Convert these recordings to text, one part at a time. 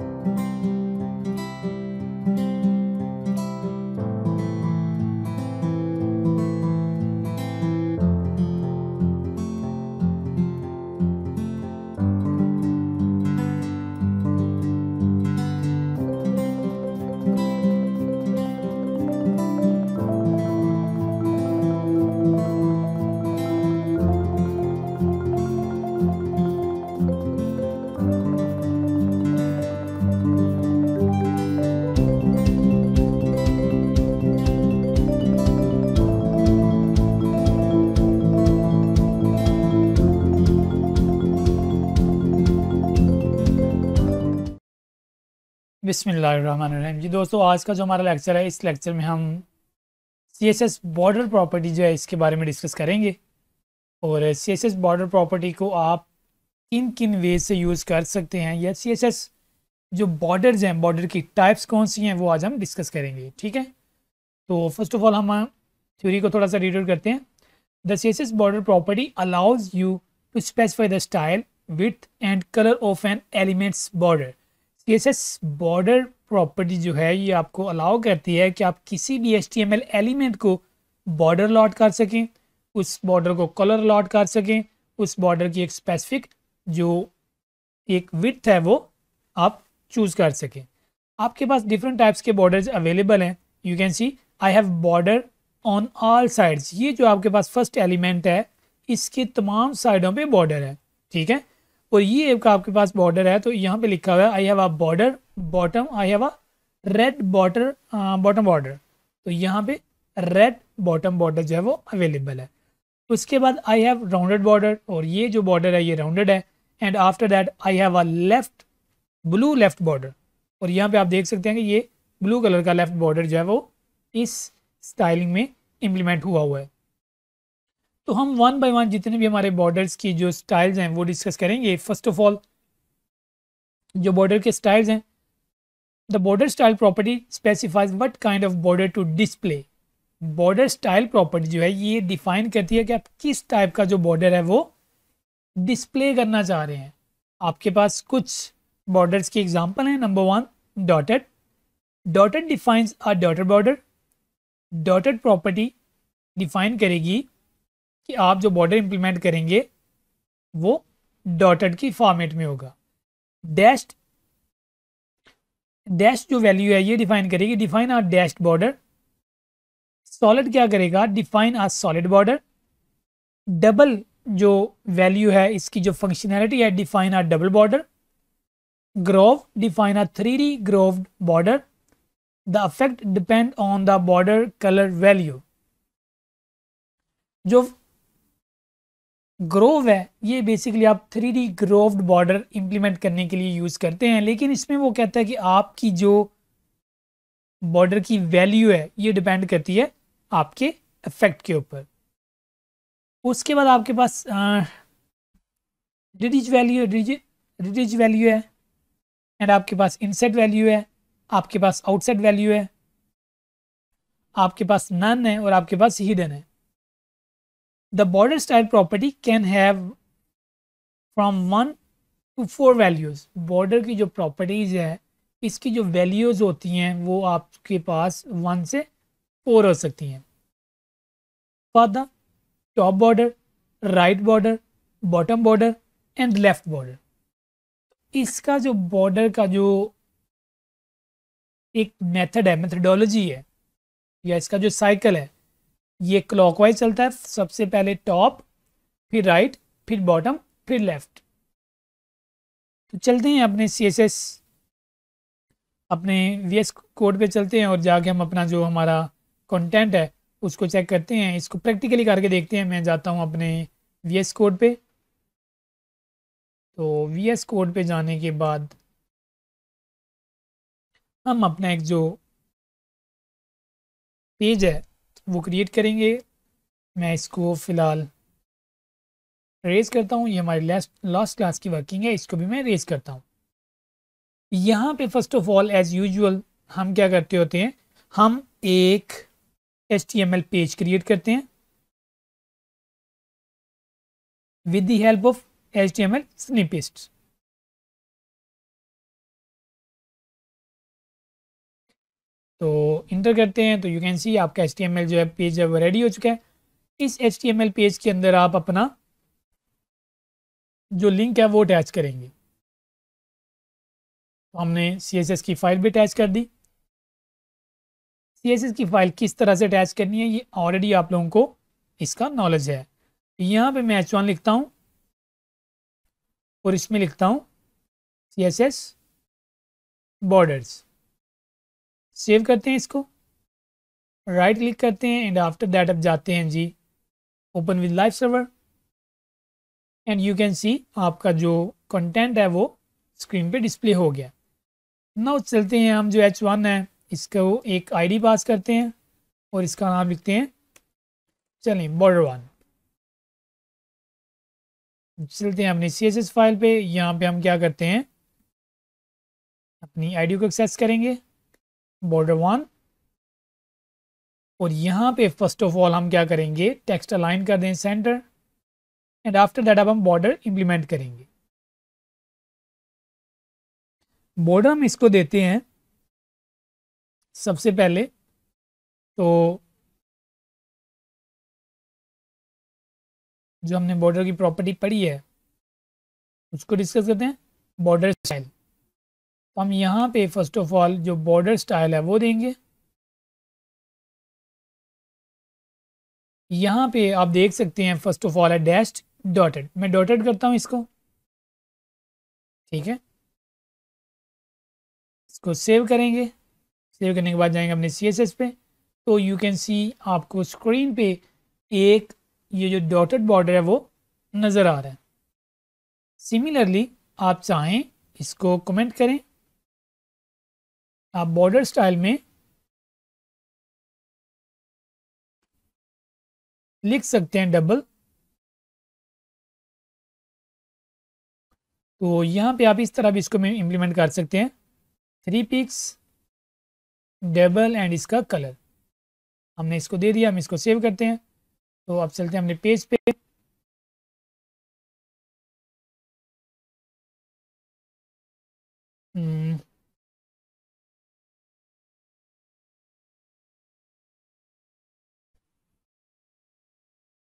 Thank you. बिसमीम जी दोस्तों आज का जो हमारा लेक्चर है इस लेक्चर में हम C S S border property जो है इसके बारे में डिस्कस करेंगे और C S S border property को आप किन किन वे से यूज़ कर सकते हैं या सी एस एस जो बॉर्डर्स हैं बॉर्डर की टाइप्स कौन सी हैं वो आज हम डिस्कस करेंगे ठीक है तो फर्स्ट ऑफ ऑल हम थ्योरी को थोड़ा सा रीड करते हैं the C S S border property allows you to specify the style width and colour of an element's border CSS border property जो है ये आपको अलाउ करती है कि आप किसी भी एच एलिमेंट को बॉर्डर लॉट कर सकें उस बॉर्डर को कलर अलाट कर सकें उस बॉर्डर की एक स्पेसिफिक जो एक विथ है वो आप चूज़ कर सकें आपके पास डिफरेंट टाइप्स के बॉर्डर अवेलेबल हैं you can see I have border on all sides ये जो आपके पास फर्स्ट एलिमेंट है इसके तमाम साइडों पे बॉर्डर है ठीक है और ये का आपके पास बॉर्डर है तो यहाँ पे लिखा हुआ है I have a border bottom I have a red border bottom border तो यहाँ पे रेड बॉटम बॉर्डर जो है वो अवेलेबल है उसके बाद आई हैव राउंडेड बॉर्डर और ये जो बॉर्डर है ये राउंडेड है and after that I have a left blue left border और यहाँ पे आप देख सकते हैं कि ये ब्लू कलर का लेफ्ट बॉर्डर जो है वो इस स्टाइलिंग में इम्प्लीमेंट हुआ हुआ है तो हम वन बाय वन जितने भी हमारे बॉर्डर्स की जो स्टाइल्स हैं वो डिस्कस करेंगे फर्स्ट ऑफ ऑल जो बॉर्डर के स्टाइल्स हैं the border style property specifies what kind of border to display border style property जो है ये डिफाइन करती है कि आप किस टाइप का जो बॉर्डर है वो डिस्प्ले करना चाह रहे हैं आपके पास कुछ बॉर्डर्स की एग्जांपल हैं number one dotted dotted defines a dotted border dotted property define करेगी कि आप जो बॉर्डर इंप्लीमेंट करेंगे वो डॉटेड की फॉर्मेट में होगा डैश्ड डैश जो वैल्यू है ये डिफाइन करेगी define are dash border solid क्या करेगा define are solid border double जो वैल्यू है इसकी जो फंक्शनैलिटी है define are double border groove define are three D groove border the affect depend on the border colour value जो groove है ये बेसिकली आप three D grooved border implement करने के लिए यूज़ करते हैं लेकिन इसमें वो कहता है कि आपकी जो बॉर्डर की वैल्यू है ये डिपेंड करती है आपके इफेक्ट के ऊपर उसके बाद आपके पास रिडिज वैल्यू रिडिज वैल्यू है एंड आपके पास इनसेट वैल्यू है आपके पास आउटसेट वैल्यू है आपके पास नन है और आपके पास हिडन है the border style property can have from one two four values border की जो प्रॉपर्टीज़ है इसकी जो वैल्यूज़ होती हैं वो आपके पास वन से फोर हो सकती हैं फादा top border right border bottom border and left border इसका जो बॉर्डर का जो एक मेथड है मेथडोलॉजी है या इसका जो साइकिल है ये क्लॉकवाइज चलता है सबसे पहले टॉप फिर राइट फिर बॉटम फिर लेफ्ट तो चलते हैं अपने सीएसएस अपने वीएस कोड पे चलते हैं और जाके हम अपना जो हमारा कंटेंट है उसको चेक करते हैं इसको प्रैक्टिकली करके देखते हैं मैं जाता हूँ अपने वीएस कोड पे तो वीएस कोड पे जाने के बाद हम अपना एक जो पेज है वो क्रिएट करेंगे मैं इसको फ़िलहाल रेज करता हूँ ये हमारी लास्ट लास्ट क्लास की वर्किंग है इसको भी मैं रेज करता हूँ यहाँ पे first of all as usual हम क्या करते होते हैं हम एक H T M L page create करते हैं with the help of H T M L snippets तो इंटर करते हैं तो यू कैन सी आपका एच जो है पेज है वो रेडी हो चुका है इस एच पेज के अंदर आप अपना जो लिंक है वो अटैच करेंगे तो हमने सी की फाइल भी अटैच कर दी सी की फाइल किस तरह से अटैच करनी है ये ऑलरेडी आप लोगों को इसका नॉलेज है तो यहाँ पे मैं एच वन लिखता हूँ और इसमें लिखता हूँ C S S borders save करते हैं इसको राइट right क्लिक करते हैं एंड आफ्टर दैट अब जाते हैं जी open with live server and you can see आपका जो कंटेंट है वो स्क्रीन पे डिस्प्ले हो गया नाउ चलते हैं हम जो एच वन है इसको एक आईडी पास करते हैं और इसका नाम लिखते हैं चलें बॉर्डर वन चलते हैं अपने सी एस एस फाइल पे यहाँ पे हम क्या करते हैं अपनी आईडी को एक्सेस करेंगे बॉर्डर वन और यहाँ पे फर्स्ट ऑफ ऑल हम क्या करेंगे टेक्स्ट अलाइन कर दें सेंटर एंड आफ्टर दैट अब हम बॉर्डर इम्प्लीमेंट करेंगे बॉर्डर हम इसको देते हैं सबसे पहले तो जो हमने बॉर्डर की प्रॉपर्टी पढ़ी है उसको डिस्कस करते हैं बॉर्डर स्टाइल हम यहाँ पे फर्स्ट ऑफ ऑल जो बॉर्डर स्टाइल है वो देंगे यहाँ पे आप देख सकते हैं फर्स्ट ऑफ ऑल है डैश डॉटेड मैं डॉटेड करता हूँ इसको ठीक है इसको सेव करेंगे सेव करने के बाद जाएंगे अपने सी एस एस पे तो यू कैन सी आपको स्क्रीन पे एक ये जो डॉटेड बॉर्डर है वो नज़र आ रहा है सिमिलरली आप चाहें इसको कमेंट करें आप बॉर्डर स्टाइल में लिख सकते हैं डबल तो यहां पे आप इस तरह भी इसको इम्प्लीमेंट कर सकते हैं थ्री पिक्स डबल एंड इसका कलर हमने इसको दे दिया हम इसको सेव करते हैं तो अब चलते हैं हमने पेज पे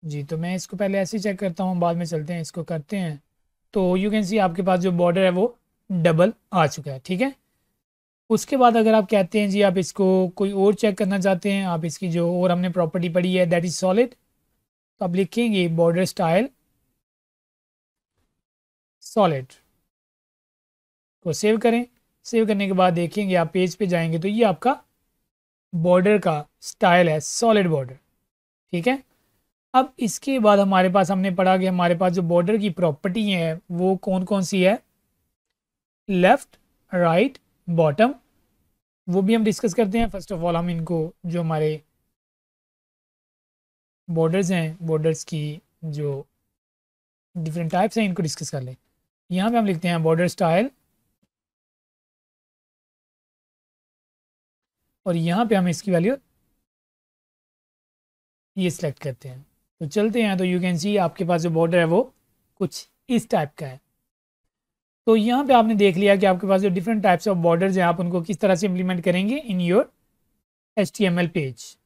जी तो मैं इसको पहले ऐसे ही चेक करता हूँ बाद में चलते हैं इसको करते हैं तो यू कैन सी आपके पास जो बॉर्डर है वो डबल आ चुका है ठीक है उसके बाद अगर आप कहते हैं जी आप इसको कोई और चेक करना चाहते हैं आप इसकी जो और हमने प्रॉपर्टी पढ़ी है दैट इज़ सॉलिड तो आप लिखेंगे बॉर्डर स्टाइल सॉलिड को सेव करें सेव करने के बाद देखेंगे आप पेज पे जाएंगे तो ये आपका बॉर्डर का स्टाइल है सॉलिड बॉर्डर ठीक है अब इसके बाद हमारे पास हमने पढ़ा कि हमारे पास जो बॉर्डर की प्रॉपर्टी है वो कौन कौन सी है लेफ़्ट राइट बॉटम वो भी हम डिस्कस करते हैं फर्स्ट ऑफ ऑल हम इनको जो हमारे बॉर्डर्स हैं बॉर्डर्स की जो डिफरेंट टाइप्स हैं इनको डिस्कस कर लें यहाँ पे हम लिखते हैं बॉर्डर स्टाइल और यहाँ पे हम इसकी वैल्यू ये सिलेक्ट करते हैं तो चलते हैं तो यू कैन सी आपके पास जो बॉर्डर है वो कुछ इस टाइप का है तो यहाँ पे आपने देख लिया कि आपके पास जो डिफरेंट टाइप्स ऑफ बॉर्डर्स हैं आप उनको किस तरह से इम्प्लीमेंट करेंगे इन योर एच पेज